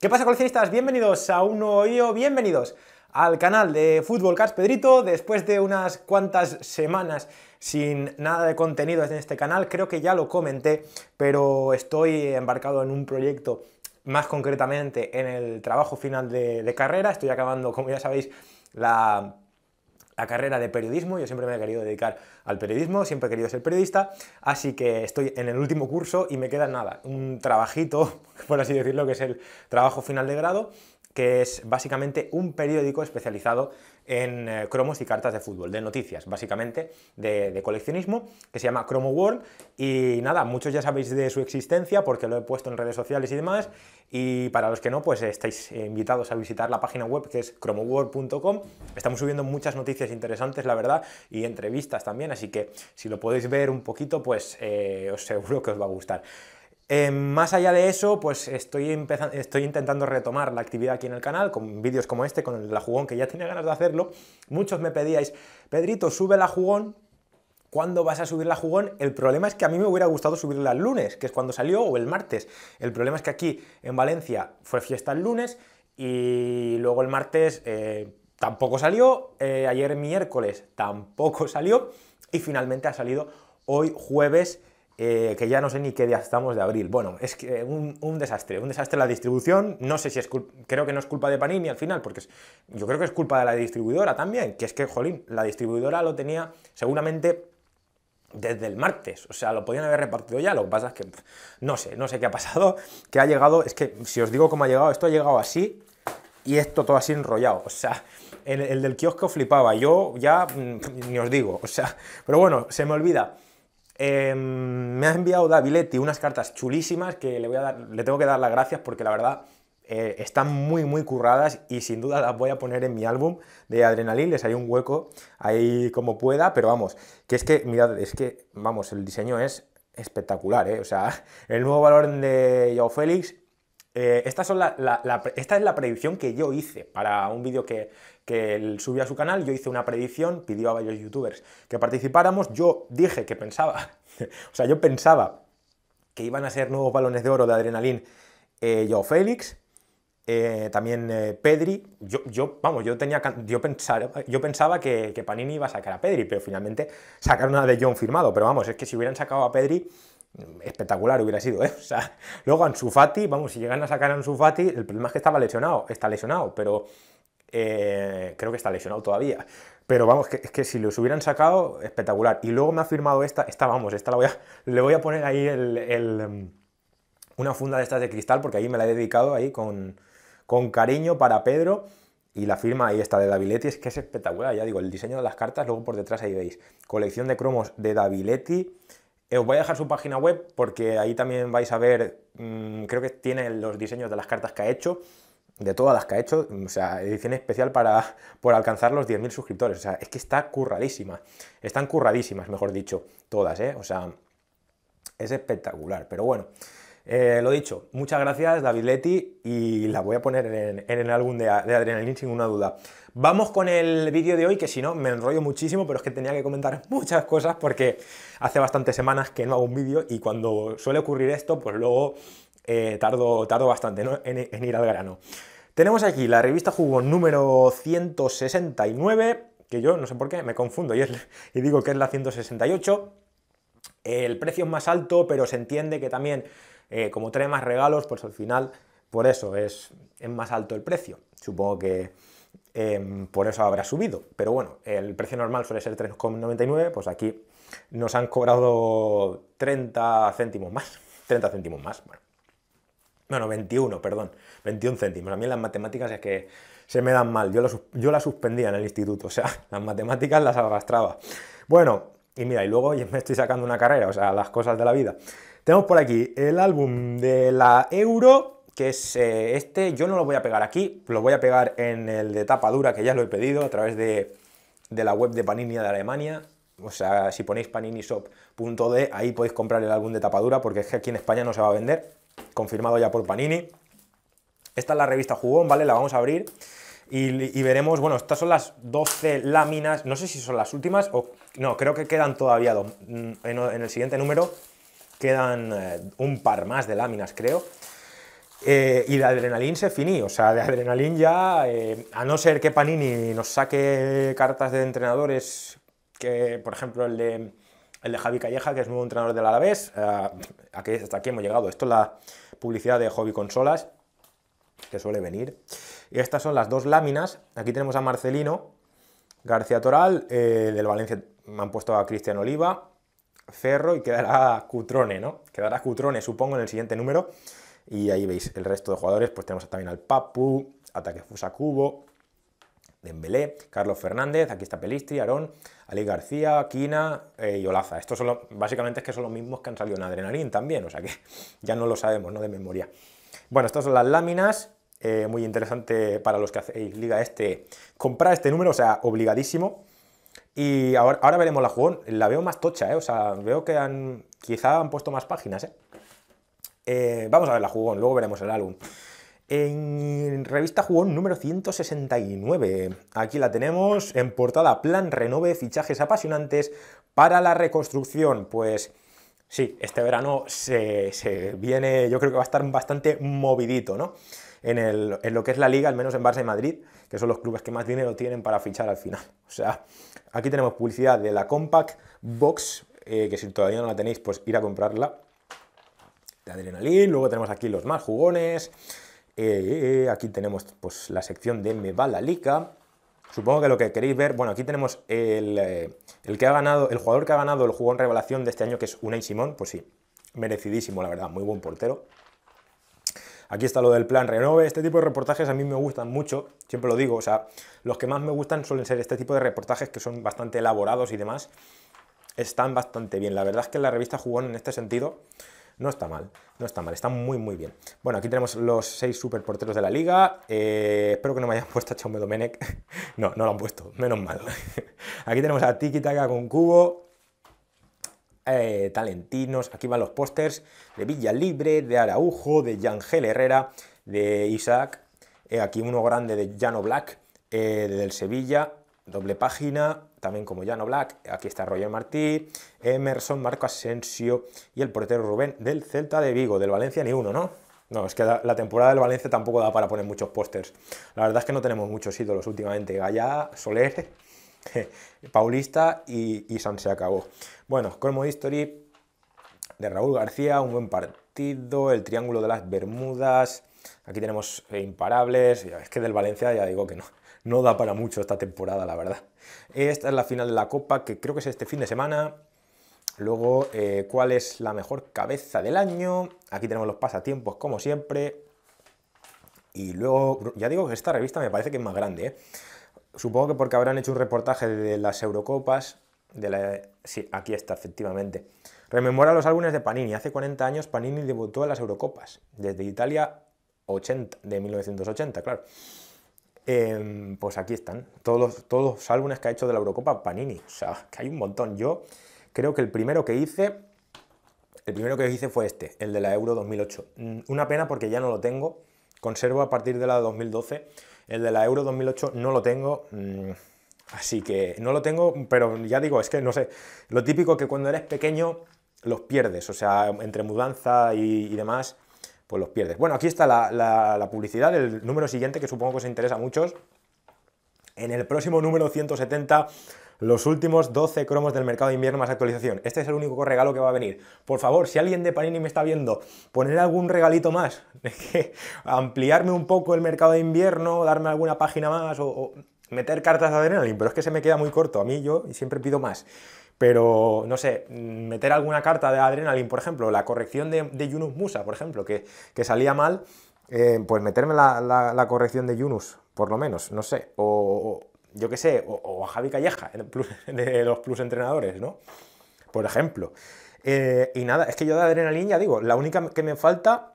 ¿Qué pasa coleccionistas? Bienvenidos a un nuevo vídeo, bienvenidos al canal de Fútbol Cars Pedrito. Después de unas cuantas semanas sin nada de contenido en este canal, creo que ya lo comenté, pero estoy embarcado en un proyecto más concretamente en el trabajo final de carrera. Estoy acabando, como ya sabéis, la la carrera de periodismo, yo siempre me he querido dedicar al periodismo, siempre he querido ser periodista, así que estoy en el último curso y me queda nada, un trabajito, por así decirlo, que es el trabajo final de grado, que es básicamente un periódico especializado en eh, cromos y cartas de fútbol, de noticias, básicamente de, coleccionismo, que se llama Cromo World. Y nada, muchos ya sabéis de su existencia porque lo he puesto en redes sociales y demás. Y para los que no, pues estáis eh, invitados a visitar la página web que es cromoworld.com. Estamos subiendo muchas noticias interesantes, la verdad, y entrevistas también. Así que si lo podéis ver un poquito, pues eh, os seguro que os va a gustar. Eh, más allá de eso, pues estoy, estoy intentando retomar la actividad aquí en el canal con vídeos como este, con el la jugón que ya tenía ganas de hacerlo. Muchos me pedíais, Pedrito, sube la jugón, ¿Cuándo vas a subir la jugón? El problema es que a mí me hubiera gustado subirla el lunes, que es cuando salió, o el martes. El problema es que aquí en Valencia fue fiesta el lunes y luego el martes eh, tampoco salió, eh, ayer miércoles tampoco salió y finalmente ha salido hoy jueves eh, que ya no sé ni qué día estamos de abril. Bueno, es que un, desastre, un desastre la distribución. No sé si es culpa, creo que no es culpa de Panini al final, porque yo creo que es culpa de la distribuidora también, que es que, jolín, la distribuidora lo tenía seguramente desde el martes, o sea, lo podían haber repartido ya, lo que pasa es que no sé, no sé qué ha pasado, que ha llegado, es que si os digo cómo ha llegado, esto ha llegado así y esto todo así enrollado, o sea, el, el del kiosco flipaba, yo ya mm, ni os digo, o sea, pero bueno, se me olvida. Em, me ha enviado Daviletti unas cartas chulísimas que le, voy a dar, le tengo que dar las gracias porque la verdad eh, están muy muy curradas y sin duda las voy a poner en mi álbum de Adrenalin, les haré un hueco ahí como pueda, pero vamos, que es que, mirad, es que, vamos, el diseño es espectacular, ¿eh? o sea, el nuevo valor de Joe Félix, eh, esta es la predicción que yo hice para un vídeo que, que él subió a su canal, yo hice una predicción, pidió a varios youtubers que participáramos, yo dije que pensaba, o sea, yo pensaba que iban a ser nuevos balones de oro de adrenalín, yo eh, Félix, eh, también eh, Pedri, yo, yo, vamos, yo, tenía, yo, pensaba, yo pensaba que, Panini iba a sacar a Pedri, pero finalmente sacaron a De John firmado, pero vamos, es que si hubieran sacado a Pedri, mm, espectacular hubiera sido, ¿eh? O sea, luego Ansu Fati, vamos, si llegan a sacar a Ansu Fati, el problema es que estaba lesionado, está lesionado, pero eh, creo que está lesionado todavía. Pero vamos, es que si los hubieran sacado, espectacular. Y luego me ha firmado esta, esta vamos, esta la voy a, le voy a poner ahí el, em, una funda de estas de cristal, porque ahí me la he dedicado ahí con, cariño para Pedro. Y la firma ahí está de Daviletti, es que es espectacular, ya digo, el diseño de las cartas, luego por detrás ahí veis, colección de cromos de Daviletti. Eh, os voy a dejar su página web porque ahí también vais a ver, mm, creo que tiene los diseños de las cartas que ha hecho de todas las que ha hecho, o sea, edición especial para por alcanzar los 10.000 suscriptores. O sea, es que está curradísima. Están curradísimas, mejor dicho, todas, ¿eh? O sea, es espectacular. Pero bueno, eh, lo dicho, muchas gracias David Leti y la voy a poner en, el álbum de, de Adrenalin sin ninguna duda. Vamos con el vídeo de hoy, que si no me enrollo muchísimo, pero es que tenía que comentar muchas cosas porque hace bastantes semanas que no hago un vídeo y cuando suele ocurrir esto, pues luego eh, tardo, tardo bastante en, en ir al grano. Tenemos aquí la revista Jugo número 169, que yo no sé por qué me confundo y, digo que es la 168. El precio es más alto, pero se entiende que también, eh, como trae más regalos, pues al final, por eso es, más alto el precio. Supongo que em, por eso habrá subido. Pero bueno, el precio normal suele ser 3,99, pues aquí nos han cobrado 30 céntimos más. 30 céntimos más, bueno. Bueno, 21, perdón, 21 céntimos. A mí las matemáticas es que se me dan mal. Yo las yo suspendía en el instituto, o sea, las matemáticas las arrastraba. Bueno, y mira, y luego me estoy sacando una carrera, o sea, las cosas de la vida. Tenemos por aquí el álbum de la Euro, que es eh, este. Yo no lo voy a pegar aquí, lo voy a pegar en el de tapa dura, que ya lo he pedido a través de, la web de Panini de Alemania. O sea, si ponéis paninishop.de, ahí podéis comprar el álbum de tapadura, porque es que aquí en España no se va a vender confirmado ya por Panini. Esta es la revista Jugón, ¿vale? La vamos a abrir y, veremos, bueno, estas son las 12 láminas, no sé si son las últimas o... No, creo que quedan todavía dos. Mm, en, el siguiente número quedan eh, un par más de láminas, creo. Eh, y de adrenalín se finí, o sea, de Adrenalin ya, eh, a no ser que Panini nos saque cartas de entrenadores, que por ejemplo el de el de Javi Calleja, que es nuevo entrenador del Alavés. Eh, hasta aquí hemos llegado. Esto es la publicidad de Hobby Consolas, que suele venir. Y estas son las dos láminas. Aquí tenemos a Marcelino García Toral, eh, del Valencia me han puesto a Cristian Oliva, Cerro y quedará Cutrone, ¿no? Quedará Cutrone, supongo, en el siguiente número. Y ahí veis el resto de jugadores, pues tenemos también al Papu, Ataque Fusa Cubo, Dembélé, Carlos Fernández, aquí está Pelistri, Aarón, Ali García, Quina eh, y Olaza. Estos son básicamente es que son los mismos que han salido en Adrenalin también, o sea que ya no lo sabemos, ¿no? De memoria. Bueno, estas son las láminas, eh, muy interesante para los que hacéis liga este, comprar este número, o sea, obligadísimo. Y ahora, ahora veremos la jugón, la veo más tocha, ¿eh? o sea, veo que han, quizá han puesto más páginas, eh vamos a ver la jugón, luego veremos el álbum. En revista Jugón número 169. Aquí la tenemos en portada Plan Renove, fichajes apasionantes para la reconstrucción. Pues sí, este verano se, viene, yo creo que va a estar bastante movidito, ¿no? En, lo que es la liga, al menos en Barça y Madrid, que son los clubes que más dinero tienen para fichar al final. O sea, aquí tenemos publicidad de la Compact Box, eh, que si todavía no la tenéis, pues ir a comprarla. De Adrenalin, luego tenemos aquí los más jugones, eh, eh, eh, aquí tenemos pues, la sección de Me va la lica. Supongo que lo que queréis ver, bueno, aquí tenemos el, que ha ganado, el jugador que ha ganado el jugón revelación de este año, que es Unai Simón, pues sí, merecidísimo, la verdad, muy buen portero. Aquí está lo del plan renove. Este tipo de reportajes a mí me gustan mucho, siempre lo digo. O sea, los que más me gustan suelen ser este tipo de reportajes que son bastante elaborados y demás. Están bastante bien. La verdad es que la revista Jugón en este sentido no está mal, no está mal, está muy, muy bien. Bueno, aquí tenemos los seis super porteros de la liga. Eh, espero que no me hayan puesto a Chaume No, no lo han puesto, menos mal. Aquí tenemos a Tiki Taka con Cubo. Eh, talentinos, aquí van los pósters de Villa Libre, de Araujo, de Yangel Herrera, de Isaac, eh, aquí uno grande de Llano Black, del Sevilla, doble página, también como Llano Black, aquí está Roger Martí, Emerson, Marco Asensio y el portero Rubén del Celta de Vigo, del Valencia ni uno, ¿no? No, es que la temporada del Valencia tampoco da para poner muchos pósters. La verdad es que no tenemos muchos ídolos últimamente. Gaya, Soler, Paulista y, y, San se acabó. Bueno, como History de Raúl García, un buen partido, el Triángulo de las Bermudas, Aquí tenemos eh, imparables, es que del Valencia ya digo que no, no da para mucho esta temporada, la verdad. Esta es la final de la Copa, que creo que es este fin de semana. Luego, eh, ¿cuál es la mejor cabeza del año? Aquí tenemos los pasatiempos, como siempre. Y luego, ya digo que esta revista me parece que es más grande. ¿eh? Supongo que porque habrán hecho un reportaje de las Eurocopas. De Sí, aquí está, efectivamente. Rememora los álbumes de Panini. Hace 40 años Panini debutó en las Eurocopas. Desde Italia 80, de 1980, claro. Em, pues aquí están, todos los, todos los álbumes que ha hecho de la Eurocopa Panini. O sea, que hay un montón. Yo creo que el primero que hice, el primero que hice fue este, el de la Euro 2008. Mm, una pena porque ya no lo tengo. Conservo a partir de la 2012. El de la Euro 2008 no lo tengo. Mm, así que no lo tengo, pero ya digo, es que no sé. Lo típico que cuando eres pequeño los pierdes, o sea, entre mudanza y demás pues los pierdes. Bueno, aquí está la, publicidad el número siguiente que supongo que os interesa a muchos. En el próximo número 170 los últimos 12 cromos del mercado de invierno más actualización. Este es el único regalo que va a venir. Por favor, si alguien de Panini me está viendo, poner algún regalito más, ampliarme un poco el mercado de invierno, darme alguna página más o, meter cartas de adrenalina, pero es que se me queda muy corto. A mí yo siempre pido más pero no sé, meter alguna carta de Adrenaline, por ejemplo, la corrección de, Yunus Musa, por ejemplo, que, que salía mal, eh, pues meterme la, corrección de Yunus, por lo menos, no sé, o, yo qué sé, o, a Javi Calleja, de los plus entrenadores, ¿no? Por ejemplo. Eh, y nada, es que yo de Adrenaline ya digo, la única que me falta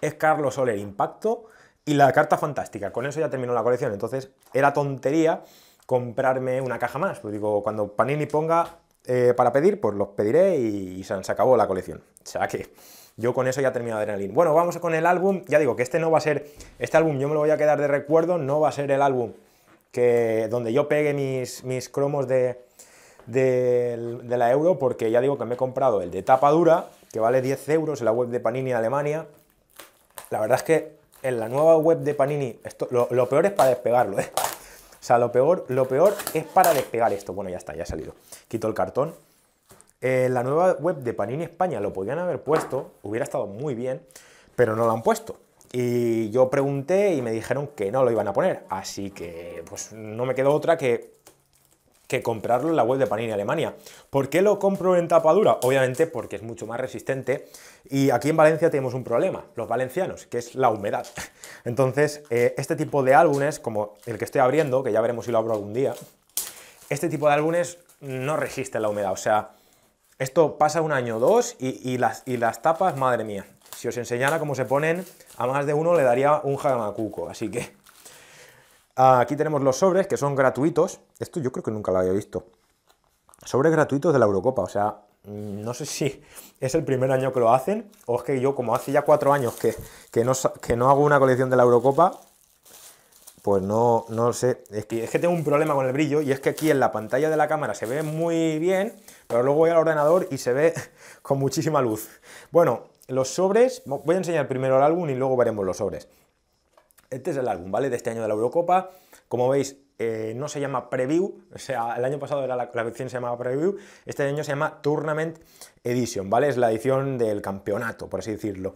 es Carlos Soler Impacto y la carta fantástica. Con eso ya terminó la colección, entonces era tontería comprarme una caja más. Pues digo, cuando Panini ponga eh, para pedir, pues los pediré y, se, acabó la colección. O sea que yo con eso ya he terminado Adrenaline. Bueno, vamos con el álbum. Ya digo que este no va a ser, este álbum yo me lo voy a quedar de recuerdo, no va a ser el álbum que, donde yo pegue mis, mis cromos de, la euro, porque ya digo que me he comprado el de tapa dura, que vale 10 euros en la web de Panini de Alemania. La verdad es que en la nueva web de Panini, esto, lo, lo peor es para despegarlo, ¿eh? O sea, lo peor, lo peor es para despegar esto. Bueno, ya está, ya ha salido. Quito el cartón. Eh, la nueva web de Panini España lo podían haber puesto, hubiera estado muy bien, pero no lo han puesto. Y yo pregunté y me dijeron que no lo iban a poner. Así que, pues no me quedó otra que que comprarlo en la web de Panini Alemania. ¿Por qué lo compro en tapadura? Obviamente porque es mucho más resistente y aquí en Valencia tenemos un problema, los valencianos, que es la humedad. Entonces, eh, este tipo de álbumes, como el que estoy abriendo, que ya veremos si lo abro algún día, este tipo de álbumes no resiste la humedad, o sea, esto pasa un año o dos y, las, y las tapas, madre mía, si os enseñara cómo se ponen, a más de uno le daría un jagamacuco, así que... Aquí tenemos los sobres, que son gratuitos. Esto yo creo que nunca lo había visto. Sobres gratuitos de la Eurocopa, o sea, mm, no sé si es el primer año que lo hacen, o es que yo, como hace ya cuatro años que, que, no, hago una colección de la Eurocopa, pues no, no sé. Es que, es que tengo un problema con el brillo, y es que aquí en la pantalla de la cámara se ve muy bien, pero luego voy al ordenador y se ve con muchísima luz. Bueno, los sobres, voy a enseñar primero el álbum y luego veremos los sobres. Este es el álbum, ¿vale? De este año de la Eurocopa. Como veis, eh, no se llama Preview, o sea, el año pasado era la, edición se llamaba Preview, este año se llama Tournament Edition, ¿vale? Es la edición del campeonato, por así decirlo.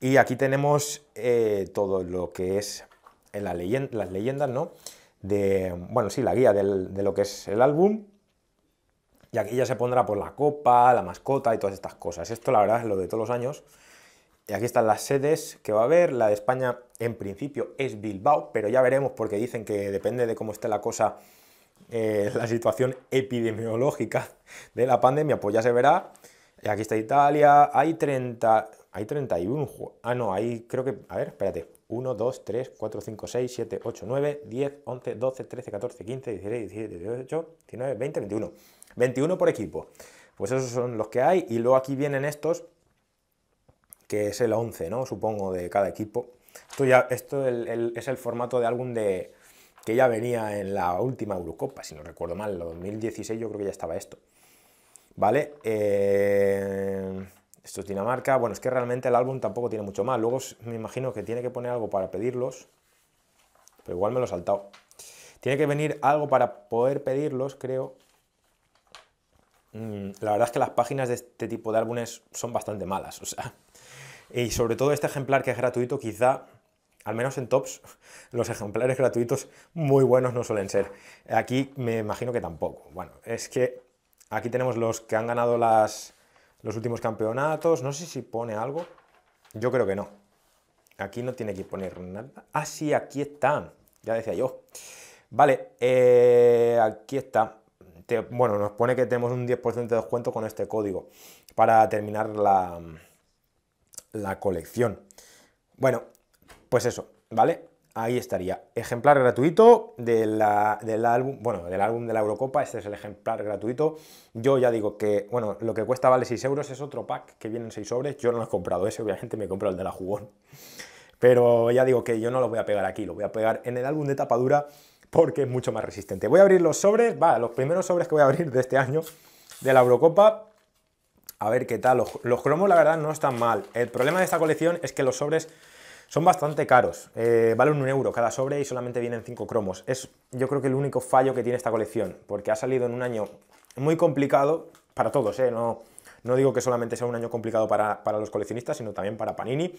Y aquí tenemos eh, todo lo que es las leyendas, ¿no? De, bueno, sí, la guía de lo que es el álbum. Y aquí ya se pondrá por la copa, la mascota y todas estas cosas. Esto, la verdad, es lo de todos los años. Y aquí están las sedes que va a haber. La de España en principio es Bilbao, pero ya veremos porque dicen que depende de cómo esté la cosa, eh, la situación epidemiológica de la pandemia, pues ya se verá. Y Aquí está Italia, hay 30, hay 31, ah no, hay creo que, a ver, espérate, 1, 2, 3, 4, 5, 6, 7, 8, 9, 10, 11, 12, 13, 14, 15, 16, 17, 18, 19, 20, 21. 21 por equipo. Pues esos son los que hay y luego aquí vienen estos que es el 11, ¿no? Supongo, de cada equipo. Esto, ya, esto es el formato de álbum de, que ya venía en la última Eurocopa, si no recuerdo mal, en 2016 yo creo que ya estaba esto. ¿Vale? Eh, esto es Dinamarca. Bueno, es que realmente el álbum tampoco tiene mucho más. Luego me imagino que tiene que poner algo para pedirlos, pero igual me lo he saltado. Tiene que venir algo para poder pedirlos, creo. Mm, la verdad es que las páginas de este tipo de álbumes son bastante malas, o sea, y sobre todo este ejemplar que es gratuito, quizá, al menos en tops, los ejemplares gratuitos muy buenos no suelen ser. Aquí me imagino que tampoco. Bueno, es que aquí tenemos los que han ganado las, los últimos campeonatos. No sé si pone algo. Yo creo que no. Aquí no tiene que poner nada. Ah, sí, aquí está. Ya decía yo. Vale, eh, aquí está. bueno, nos pone que tenemos un 10% de descuento con este código para terminar la, la colección. Bueno, pues eso, ¿vale? Ahí estaría. Ejemplar gratuito del álbum, bueno, del álbum de la Eurocopa, este es el ejemplar gratuito. Yo ya digo que, bueno, lo que cuesta vale 6 euros, es otro pack que vienen 6 sobres, yo no lo he comprado ese, obviamente me he el de la jugón. Pero ya digo que yo no lo voy a pegar aquí, lo voy a pegar en el álbum de tapadura porque es mucho más resistente. Voy a abrir los sobres, va, los primeros sobres que voy a abrir de este año de la Eurocopa a ver qué tal. Los, cromos, la verdad, no están mal. El problema de esta colección es que los sobres son bastante caros. Eh, valen un euro cada sobre y solamente vienen cinco cromos. Es, yo creo que el único fallo que tiene esta colección, porque ha salido en un año muy complicado para todos, ¿eh? No, no digo que solamente sea un año complicado para, los coleccionistas, sino también para Panini,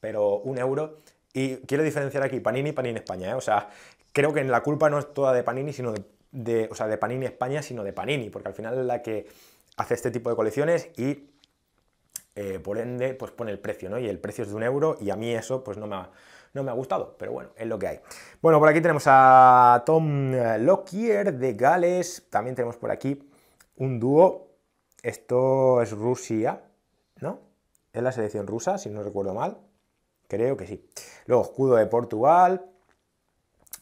pero un euro y quiero diferenciar aquí Panini y Panini España, ¿eh? O sea, creo que la culpa no es toda de Panini, sino de, de, o sea, de Panini España, sino de Panini, porque al final es la que hace este tipo de colecciones y eh, por ende pues pone el precio, ¿no? Y el precio es de un euro y a mí eso pues no me ha, no me ha gustado, pero bueno, es lo que hay. Bueno, por aquí tenemos a Tom eh, Lockyer de Gales, también tenemos por aquí un dúo, esto es Rusia, ¿no? Es la selección rusa, si no recuerdo mal, creo que sí. Luego escudo de Portugal,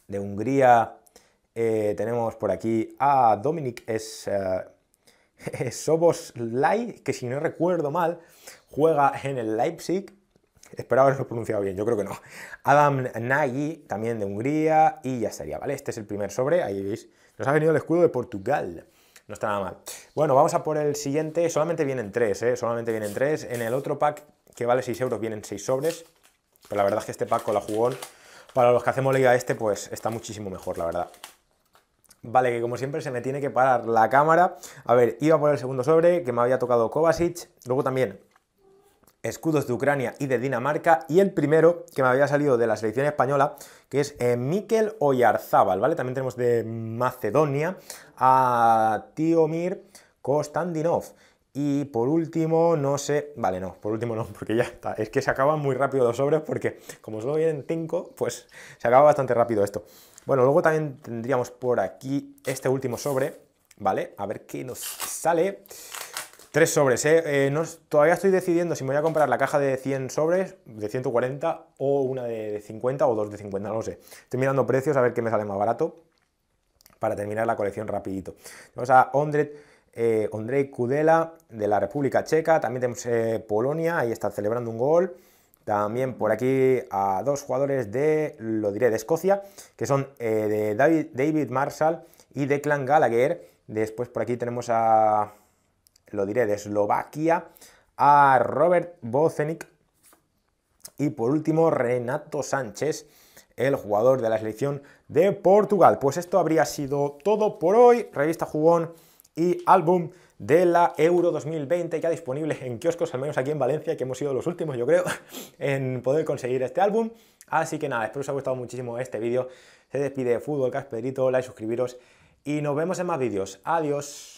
de Hungría, eh, tenemos por aquí a Dominic es... Sobos Lai, que si no recuerdo mal, juega en el Leipzig. Espero haberlo pronunciado bien, yo creo que no. Adam Nagy, también de Hungría, y ya estaría, ¿vale? Este es el primer sobre, ahí veis. Nos ha venido el escudo de Portugal. No está nada mal. Bueno, vamos a por el siguiente. Solamente vienen tres, ¿eh? Solamente vienen tres. En el otro pack, que vale 6 euros, vienen 6 sobres. Pero la verdad es que este pack con la jugón, para los que hacemos liga este, pues está muchísimo mejor, la verdad. Vale, que como siempre se me tiene que parar la cámara. A ver, iba por el segundo sobre, que me había tocado Kovacic. Luego también escudos de Ucrania y de Dinamarca, y el primero que me había salido de la selección española, que es eh, Mikel Oyarzábal, ¿vale? También tenemos de Macedonia a Tiomir Kostandinov. Y por último, no sé, vale, no, por último no, porque ya está, es que se acaban muy rápido los sobres porque como solo vienen cinco, pues se acaba bastante rápido esto. Bueno, luego también tendríamos por aquí este último sobre, ¿vale? A ver qué nos sale. Tres sobres, ¿eh? eh todavía estoy decidiendo si me voy a comprar la caja de 100 sobres, de 140, o una de 50 o dos de 50, no lo sé. Estoy mirando precios a ver qué me sale más barato para terminar la colección rapidito. Vamos a Ondret, eh, Ondrej Kudela de la República Checa, también tenemos eh, Polonia, ahí está celebrando un gol. También por aquí a dos jugadores de, lo diré, de Escocia, que son eh, de David, David Marshall y de Declan Gallagher. Después por aquí tenemos a, lo diré, de Eslovaquia, a Robert Bocenic Y por último, Renato Sánchez, el jugador de la selección de Portugal. Pues esto habría sido todo por hoy. Revista Jugón y álbum de la Euro 2020 ya disponible en kioscos, al menos aquí en Valencia, que hemos sido los últimos, yo creo, en poder conseguir este álbum. Así que nada, espero os haya gustado muchísimo este vídeo. Se despide Fútbol Casperito, like, suscribiros y nos vemos en más vídeos. Adiós.